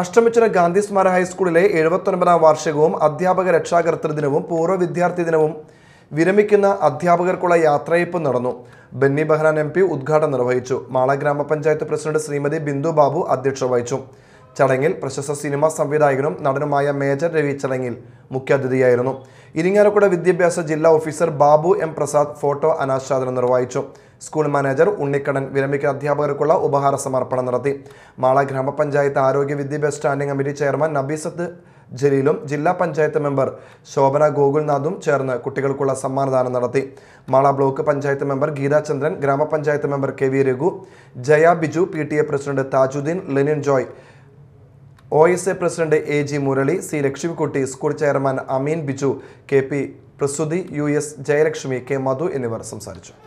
അഷ്ടമിച്ചിറ ഗാന്ധി സ്മാര ഹൈസ്കൂളിലെ എഴുപത്തൊൻപതാം വാർഷികവും അധ്യാപക രക്ഷാകർത്തൃ ദിനവും പൂർവ്വ വിദ്യാർത്ഥി ദിനവും വിരമിക്കുന്ന അധ്യാപകർക്കുള്ള യാത്രയപ്പ് നടന്നു ബെന്നി ബെഹ്റാൻ എം പി ഉദ്ഘാടനം നിർവഹിച്ചു മാള ഗ്രാമപഞ്ചായത്ത് പ്രസിഡന്റ് ശ്രീമതി ബിന്ദു ബാബു അധ്യക്ഷ വഹിച്ചു ചടങ്ങിൽ പ്രശസ്ത സിനിമാ സംവിധായകനും നടനുമായ മേജർ രവി ചടങ്ങിൽ മുഖ്യാതിഥിയായിരുന്നു ഇരിങ്ങാലക്കുട വിദ്യാഭ്യാസ ജില്ലാ officer Babu M Prasad photo അനാച്ഛാദനം നിർവഹിച്ചു സ്കൂൾ മാനേജർ ഉണ്ണിക്കടൻ വിരമിക്കുന്ന അധ്യാപകർക്കുള്ള ഉപഹാര സമർപ്പണം നടത്തി മാള ഗ്രാമപഞ്ചായത്ത് ആരോഗ്യ വിദ്യാഭ്യാസ സ്റ്റാൻഡിംഗ് കമ്മിറ്റി ചെയർമാൻ നബീസത്ത് ജലീലും ജില്ലാ പഞ്ചായത്ത് മെമ്പർ ശോഭന ഗോകുൽനാഥും ചേർന്ന് കുട്ടികൾക്കുള്ള സമ്മാനദാനം നടത്തി മാള ബ്ലോക്ക് പഞ്ചായത്ത് മെമ്പർ ഗീതാചന്ദ്രൻ ഗ്രാമപഞ്ചായത്ത് member K V Raghu Jaya Biju P T A president Thajudheen Lenin Joy O S A president A G Murali C Lakshmikutty school chairman Ameen Biju K P Prasuthi U S Jayalakshmi K Madhu എന്നിവർ സംസാരിച്ചു